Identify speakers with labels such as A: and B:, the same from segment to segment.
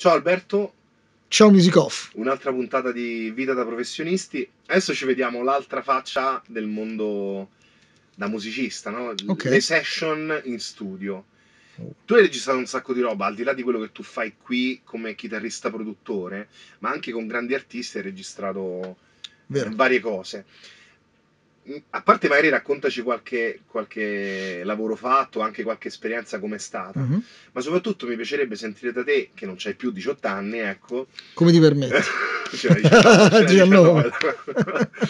A: Ciao Alberto.
B: Ciao Music Off.
A: Un'altra puntata di Vita da professionisti. Adesso ci vediamo l'altra faccia del mondo da musicista, no? okay. Le session in studio. Oh. Tu hai registrato un sacco di roba, al di là di quello che tu fai qui come chitarrista produttore, ma anche con grandi artisti hai registrato Vero. varie cose. Mm, a parte magari raccontaci qualche, qualche, lavoro fatto, anche qualche esperienza come è stata, mm-hmm. ma soprattutto mi piacerebbe sentire da te, che non c'hai più 18 anni, ecco. Come ti permetti? cioè, 19, 19. Cioè,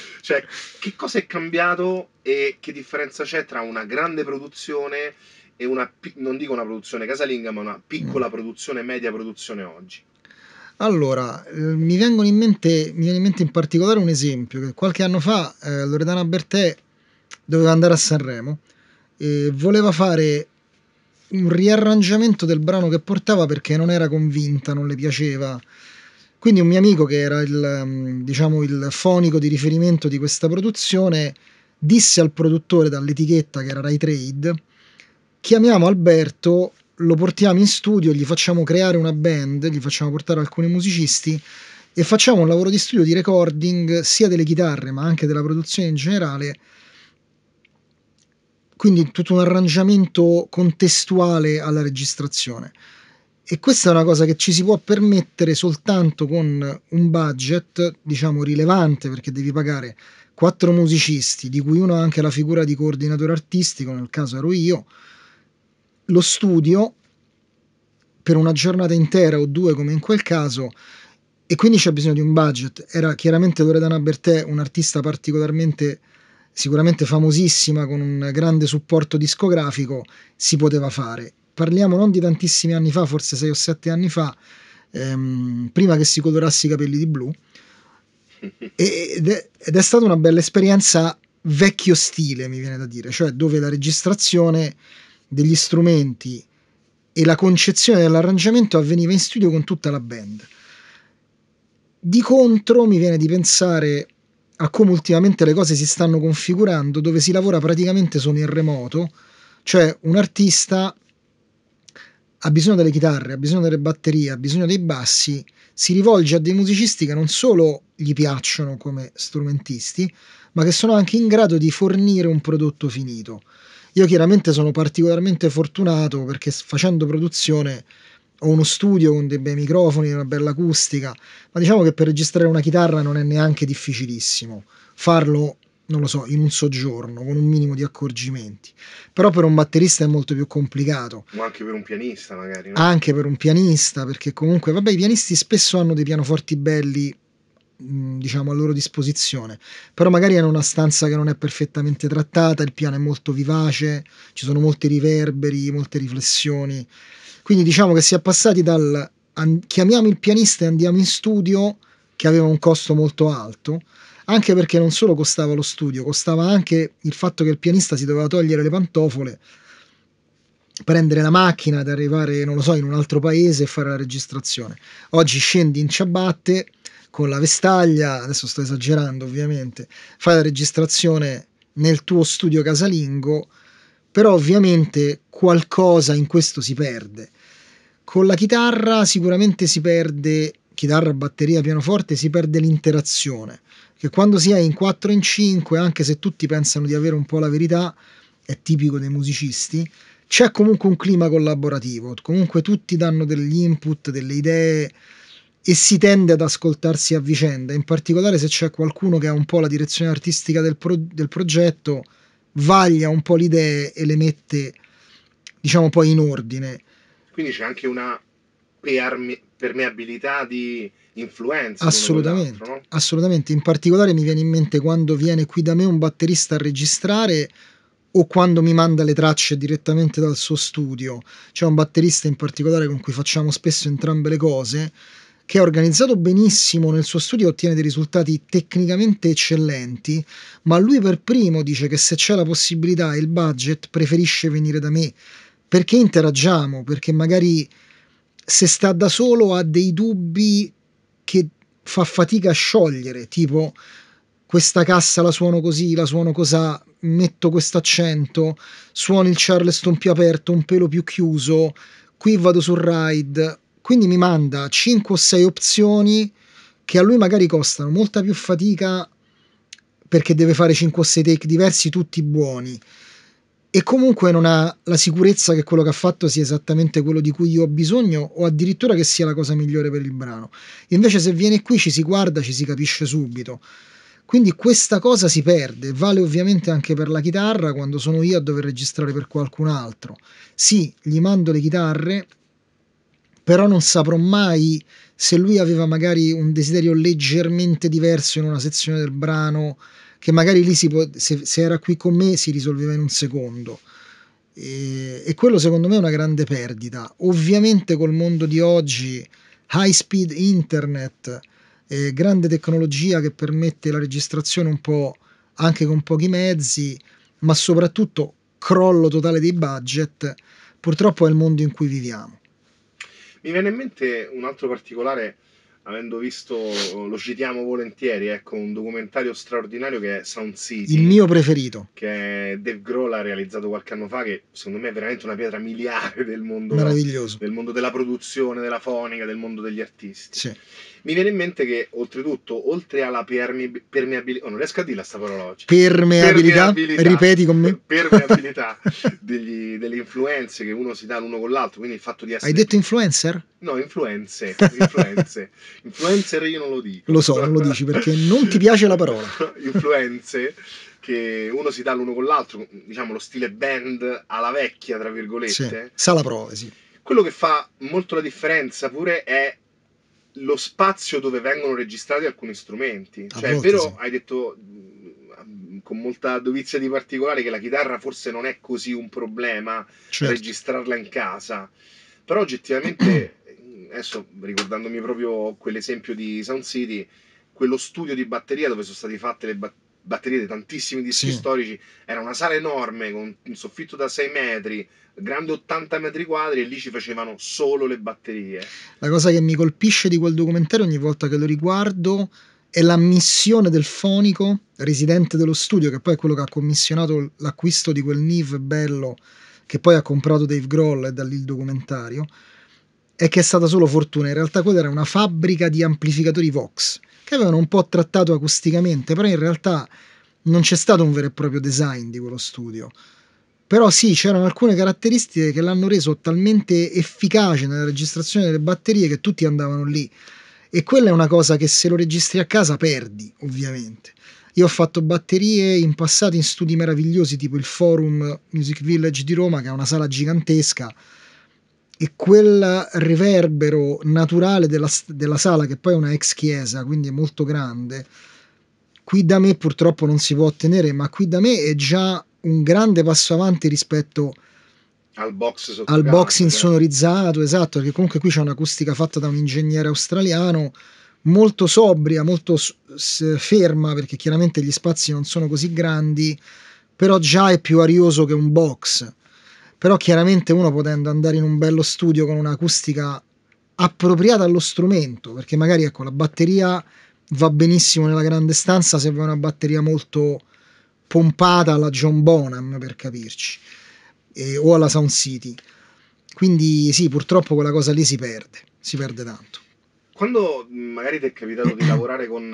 A: cioè, che cosa è cambiato e che differenza c'è tra una grande produzione e una, non dico una produzione casalinga, ma una piccola mm. produzione, media produzione
B: oggi? Allora, eh, mi, vengono in mente, mi viene in mente in particolare un esempio, che qualche anno fa eh, Loredana Bertè doveva andare a Sanremo e voleva fare un riarrangiamento del brano che portava perché non era convinta, non le piaceva. Quindi un mio amico che era il, mm, diciamo, il fonico di riferimento di questa produzione disse al produttore dall'etichetta che era Rai Trade chiamiamo Alberto lo portiamo in studio, gli facciamo creare una band, gli facciamo portare alcuni musicisti e facciamo un lavoro di studio di recording sia delle chitarre ma anche della produzione in generale. Quindi tutto un arrangiamento contestuale alla registrazione. E questa è una cosa che ci si può permettere soltanto con un budget, diciamo, rilevante, perché devi pagare quattro musicisti, di cui uno ha anche la figura di coordinatore artistico, nel caso ero io, lo studio per una giornata intera o due come in quel caso e quindi c'è bisogno di un budget. Era chiaramente Loredana Bertè un'artista particolarmente sicuramente famosissima con un grande supporto discografico, si poteva fare. Parliamo non di tantissimi anni fa, forse sei o sette anni fa, ehm, prima che si colorasse i capelli di blu. Ed è, ed è stata una bella esperienza vecchio stile, mi viene da dire, cioè dove la registrazione degli strumenti e la concezione dell'arrangiamento avveniva in studio con tutta la band. Di contro mi viene di pensare a come ultimamente le cose si stanno configurando, dove si lavora praticamente solo in remoto, cioè un artista ha bisogno delle chitarre, ha bisogno delle batterie, ha bisogno dei bassi, si rivolge a dei musicisti che non solo gli piacciono come strumentisti, ma che sono anche in grado di fornire un prodotto finito. Io chiaramente sono particolarmente fortunato perché facendo produzione ho uno studio con dei bei microfoni, una bella acustica, ma diciamo che per registrare una chitarra non è neanche difficilissimo farlo, non lo so, in un soggiorno, con un minimo di accorgimenti. Però per un batterista è molto più complicato.
A: O anche per un pianista magari. No? Anche
B: per un pianista, perché comunque, vabbè, i pianisti spesso hanno dei pianoforti belli Mm, diciamo a loro disposizione però magari hanno una stanza che non è perfettamente trattata il piano è molto vivace ci sono molti riverberi molte riflessioni quindi diciamo che si è passati dal chiamiamo il pianista e andiamo in studio che aveva un costo molto alto anche perché non solo costava lo studio costava anche il fatto che il pianista si doveva togliere le pantofole prendere la macchina ad arrivare non lo so in un altro paese e fare la registrazione oggi scendi in ciabatte con la vestaglia, adesso sto esagerando ovviamente, fai la registrazione nel tuo studio casalingo, però ovviamente qualcosa in questo si perde. Con la chitarra sicuramente si perde, chitarra, batteria, pianoforte, si perde l'interazione, che quando si è in 4 in 5, anche se tutti pensano di avere un po' la verità, è tipico dei musicisti, c'è comunque un clima collaborativo, comunque tutti danno degli input, delle idee, e si tende ad ascoltarsi a vicenda, in particolare se c'è qualcuno che ha un po' la direzione artistica del, pro- del progetto, vaglia un po' le idee e le mette, diciamo, poi in ordine.
A: Quindi c'è anche una perme- permeabilità di influenza. Assolutamente, no?
B: assolutamente. In particolare mi viene in mente quando viene qui da me un batterista a registrare o quando mi manda le tracce direttamente dal suo studio. C'è un batterista in particolare con cui facciamo spesso entrambe le cose che è organizzato benissimo nel suo studio e ottiene dei risultati tecnicamente eccellenti, ma lui per primo dice che se c'è la possibilità e il budget preferisce venire da me perché interagiamo, perché magari se sta da solo ha dei dubbi che fa fatica a sciogliere, tipo questa cassa la suono così, la suono cosà, metto questo accento, suono il charleston più aperto, un pelo più chiuso, qui vado sul ride, quindi mi manda 5 o 6 opzioni che a lui magari costano molta più fatica perché deve fare 5 o 6 take diversi, tutti buoni. E comunque non ha la sicurezza che quello che ha fatto sia esattamente quello di cui io ho bisogno, o addirittura che sia la cosa migliore per il brano. Invece, se viene qui ci si guarda, ci si capisce subito. Quindi questa cosa si perde, vale ovviamente anche per la chitarra quando sono io a dover registrare per qualcun altro. Sì, gli mando le chitarre, però non saprò mai se lui aveva magari un desiderio leggermente diverso in una sezione del brano, che magari lì si può, se, se, era qui con me si risolveva in un secondo. E, e, quello secondo me è una grande perdita. Ovviamente col mondo di oggi, high speed internet, eh, grande tecnologia che permette la registrazione un po' anche con pochi mezzi, ma soprattutto crollo totale dei budget, purtroppo è il mondo in cui viviamo.
A: Mi viene in mente un altro particolare, avendo visto, lo citiamo volentieri, ecco, un documentario straordinario che è Sound City.
B: Il mio preferito.
A: Che Dave Grohl ha realizzato qualche anno fa, che secondo me è veramente una pietra miliare del mondo, Meraviglioso. del mondo della produzione, della fonica, del mondo degli artisti. Sì mi viene in mente che oltretutto, oltre alla permi- permeabilità, oh, non riesco a dire questa parola oggi. Permeabilità, permeabilità ripeti
B: con me. Permeabilità
A: degli, delle influenze che uno si dà l'uno con l'altro, quindi il fatto di essere... Hai detto
B: influencer?
A: No, influenze, influenze. influencer io non lo dico.
B: Lo so, non lo dici perché non ti piace la parola.
A: influenze che uno si dà l'uno con l'altro, diciamo lo stile band alla vecchia, tra virgolette. Sì,
B: sala prove, sì.
A: Quello che fa molto la differenza pure è lo spazio dove vengono registrati alcuni strumenti.
B: A cioè, è vero, sì.
A: hai detto mm, con molta dovizia di particolare che la chitarra forse non è così un problema certo. registrarla in casa, però oggettivamente, mm, adesso ricordandomi proprio quell'esempio di Sound City, quello studio di batteria dove sono state fatte le, batterie batterie di tantissimi dischi sì. storici, era una sala enorme con un soffitto da 6 metri, grande 80 metri quadri e lì ci facevano solo le batterie.
B: La cosa che mi colpisce di quel documentario ogni volta che lo riguardo è la missione del fonico residente dello studio, che poi è quello che ha commissionato l'acquisto di quel NIV bello che poi ha comprato Dave Grohl e da lì il documentario, è che è stata solo fortuna. In realtà quella era una fabbrica di amplificatori Vox che avevano un po' trattato acusticamente, però in realtà non c'è stato un vero e proprio design di quello studio. Però sì, c'erano alcune caratteristiche che l'hanno reso talmente efficace nella registrazione delle batterie che tutti andavano lì. E quella è una cosa che se lo registri a casa perdi, ovviamente. Io ho fatto batterie in passato in studi meravigliosi, tipo il Forum Music Village di Roma, che è una sala gigantesca e quel riverbero naturale della, della, sala, che poi è una ex chiesa, quindi è molto grande, qui da me purtroppo non si può ottenere, ma qui da me è già un grande passo avanti rispetto
A: al box, al box
B: insonorizzato, esatto, perché comunque qui c'è un'acustica fatta da un ingegnere australiano, molto sobria, molto s- ferma, perché chiaramente gli spazi non sono così grandi, però già è più arioso che un box però chiaramente uno potendo andare in un bello studio con un'acustica appropriata allo strumento, perché magari ecco la batteria va benissimo nella grande stanza se vuoi una batteria molto pompata alla John Bonham per capirci eh, o alla Sound City. Quindi sì, purtroppo quella cosa lì si perde, si perde tanto.
A: Quando magari ti è capitato di lavorare con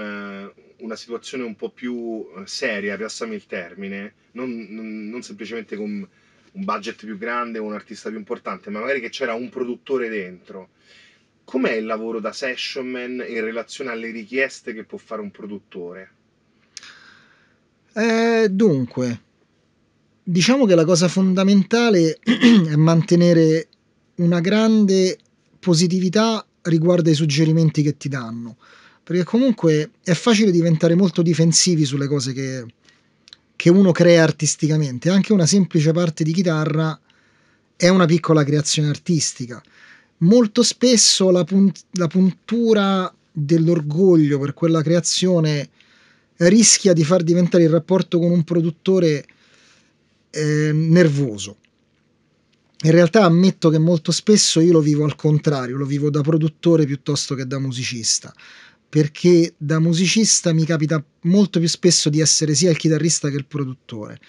A: eh, una situazione un po' più eh, seria, passami il termine, non, non, non semplicemente con un budget più grande o un artista più importante, ma magari che c'era un produttore dentro. Com'è il lavoro da session man in relazione alle richieste che può fare un produttore?
B: Eh, dunque, diciamo che la cosa fondamentale è mantenere una grande positività riguardo ai suggerimenti che ti danno, perché comunque è facile diventare molto difensivi sulle cose che, che uno crea artisticamente. Anche una semplice parte di chitarra è una piccola creazione artistica. Molto spesso la, punt- la puntura dell'orgoglio per quella creazione rischia di far diventare il rapporto con un produttore eh, nervoso. In realtà ammetto che molto spesso io lo vivo al contrario, lo vivo da produttore piuttosto che da musicista perché da musicista mi capita molto più spesso di essere sia il chitarrista che il produttore.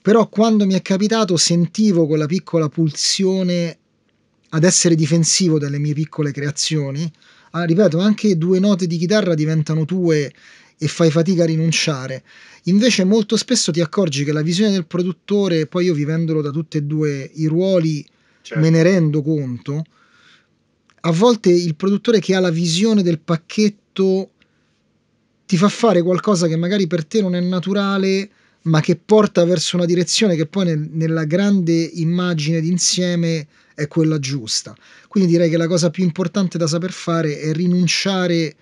B: Però quando mi è capitato sentivo quella piccola pulsione ad essere difensivo delle mie piccole creazioni. Ah, ripeto, anche due note di chitarra diventano tue e fai fatica a rinunciare. Invece molto spesso ti accorgi che la visione del produttore, poi io vivendolo da tutti e due i ruoli, certo. me ne rendo conto, a volte il produttore che ha la visione del pacchetto fatto ti fa fare qualcosa che magari per te non è naturale, ma che porta verso una direzione che poi nel, nella grande immagine d'insieme è quella giusta. Quindi direi che la cosa più importante da saper fare è rinunciare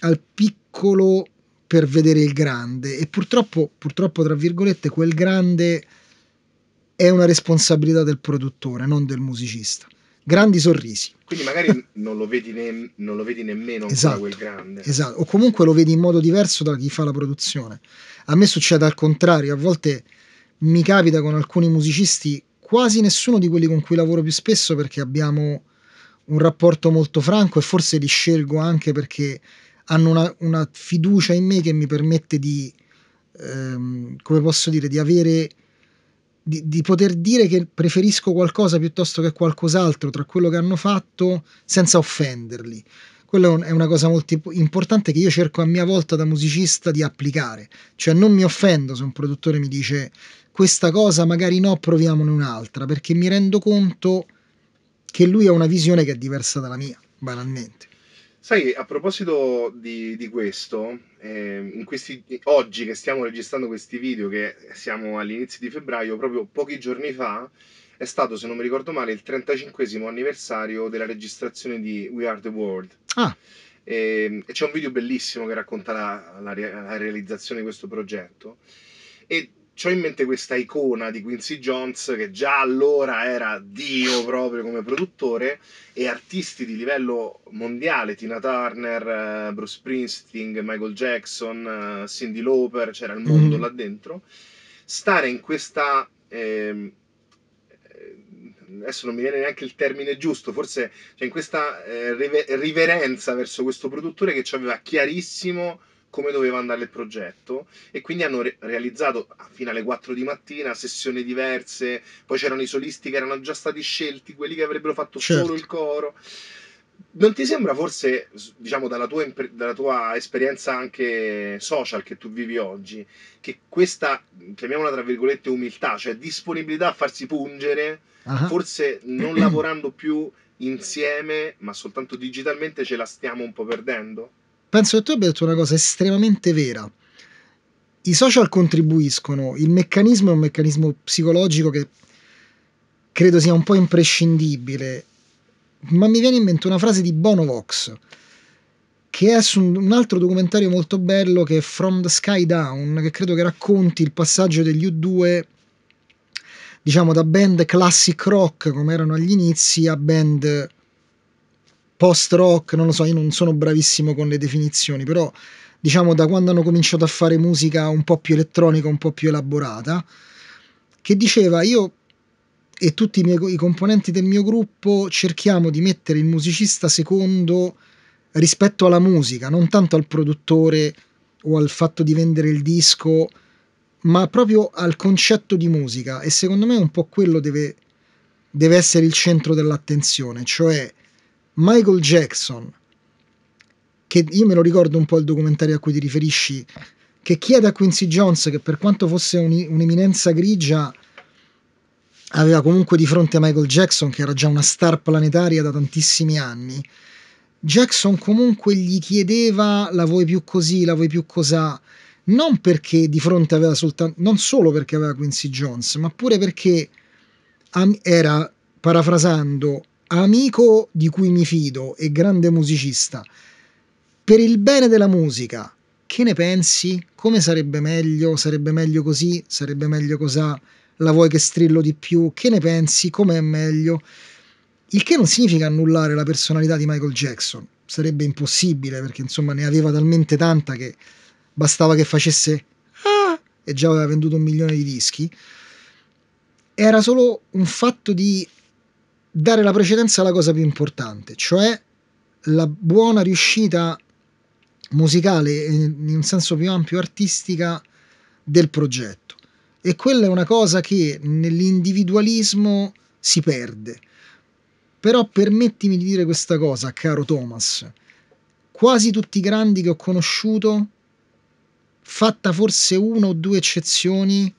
B: al piccolo per vedere il grande e purtroppo, purtroppo tra virgolette, quel grande è una responsabilità del produttore, non del musicista grandi sorrisi.
A: Quindi magari non, lo vedi ne- non lo vedi nemmeno esatto, quel grande. Esatto,
B: o comunque lo vedi in modo diverso da chi fa la produzione. A me succede al contrario, a volte mi capita con alcuni musicisti, quasi nessuno di quelli con cui lavoro più spesso perché abbiamo un rapporto molto franco e forse li scelgo anche perché hanno una, una fiducia in me che mi permette di, ehm, come posso dire, di avere di, di, poter dire che preferisco qualcosa piuttosto che qualcos'altro tra quello che hanno fatto senza offenderli. Quella è una cosa molto importante che io cerco a mia volta da musicista di applicare. Cioè non mi offendo se un produttore mi dice questa cosa magari no, proviamone un'altra, perché mi rendo conto che lui ha una visione che è diversa dalla mia, banalmente.
A: Sai, a proposito di, di questo, eh, in questi, oggi che stiamo registrando questi video, che siamo all'inizio di febbraio, proprio pochi giorni fa è stato, se non mi ricordo male, il 35 anniversario della registrazione di We Are the World. Ah. E, ehm, e c'è un video bellissimo che racconta la, la, la realizzazione di questo progetto. E ho in mente questa icona di Quincy Jones che già allora era Dio proprio come produttore e artisti di livello mondiale, Tina Turner, eh, Bruce Springsteen, Michael Jackson, eh, Cindy Lauper, c'era il mondo mm là dentro, stare in questa... Eh, adesso non mi viene neanche il termine giusto, forse cioè in questa eh, riverenza verso questo produttore che ci aveva chiarissimo come doveva andare il progetto e quindi hanno re- realizzato fino alle 4 di mattina sessioni diverse, poi c'erano i solisti che erano già stati scelti, quelli che avrebbero fatto certo. solo il coro. Non ti sembra forse, diciamo, dalla tua, imp- dalla tua, esperienza anche social che tu vivi oggi, che questa, chiamiamola tra virgolette, umiltà, cioè disponibilità a farsi pungere, uh-huh. forse non lavorando più insieme, ma soltanto digitalmente, ce la stiamo un po' perdendo?
B: penso che tu abbia detto una cosa estremamente vera. I social contribuiscono, il meccanismo è un meccanismo psicologico che credo sia un po' imprescindibile, ma mi viene in mente una frase di Bonovox, che è su un altro documentario molto bello che è From the Sky Down, che credo che racconti il passaggio degli U2 diciamo da band classic rock come erano agli inizi a band post rock, non lo so, io non sono bravissimo con le definizioni, però diciamo da quando hanno cominciato a fare musica un po' più elettronica, un po' più elaborata, che diceva io e tutti i, miei, i componenti del mio gruppo cerchiamo di mettere il musicista secondo rispetto alla musica, non tanto al produttore o al fatto di vendere il disco, ma proprio al concetto di musica e secondo me un po' quello deve, deve essere il centro dell'attenzione, cioè Michael Jackson, che io me lo ricordo un po' il documentario a cui ti riferisci, che chiede a Quincy Jones che per quanto fosse un, un'eminenza grigia aveva comunque di fronte a Michael Jackson che era già una star planetaria da tantissimi anni. Jackson comunque gli chiedeva la vuoi più così, la vuoi più cos'ha, non perché di fronte aveva soltanto non solo perché aveva Quincy Jones, ma pure perché era parafrasando amico di cui mi fido e grande musicista, per il bene della musica, che ne pensi? Come sarebbe meglio? Sarebbe meglio così? Sarebbe meglio cos'ha? La vuoi che strillo di più? Che ne pensi? Com'è meglio? Il che non significa annullare la personalità di Michael Jackson, sarebbe impossibile perché insomma ne aveva talmente tanta che bastava che facesse ah! e già aveva venduto un milione di dischi. Era solo un fatto di dare la precedenza alla cosa più importante, cioè la buona riuscita musicale eh, in un senso più ampio artistica del progetto. E quella è una cosa che nell'individualismo si perde. Però permettimi di dire questa cosa, caro Thomas. Quasi tutti i grandi che ho conosciuto, fatta forse una o due eccezioni,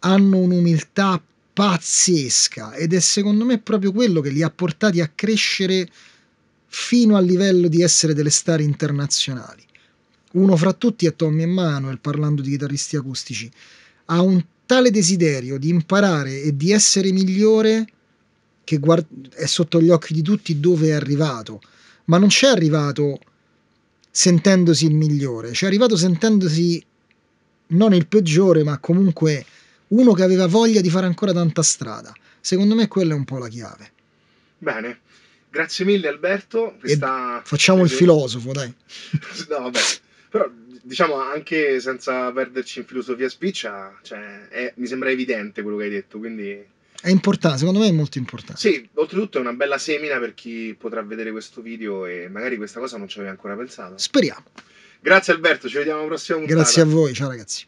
B: hanno un'umiltà pazzesca ed è secondo me proprio quello che li ha portati a crescere fino al livello di essere delle star internazionali. Uno fra tutti è Tommy Emanuel, parlando di chitarristi acustici. Ha un tale desiderio di imparare e di essere migliore che guard- è sotto gli occhi di tutti dove è arrivato, ma non c'è arrivato sentendosi il migliore, c'è arrivato sentendosi non il peggiore, ma comunque uno che aveva voglia di fare ancora tanta strada. Secondo me quella è un po' la chiave.
A: Bene. Grazie mille Alberto. Questa...
B: Facciamo il filosofo, dai.
A: no, vabbè. Però diciamo anche senza perderci in filosofia spiccia, cioè, è, mi sembra evidente quello che hai detto, quindi...
B: È importante, secondo me è molto importante. Sì,
A: oltretutto è una bella semina per chi potrà vedere questo video e magari questa cosa non ci aveva ancora pensato. Speriamo. Grazie Alberto, ci vediamo alla prossima puntata. Grazie
B: a voi, ciao ragazzi.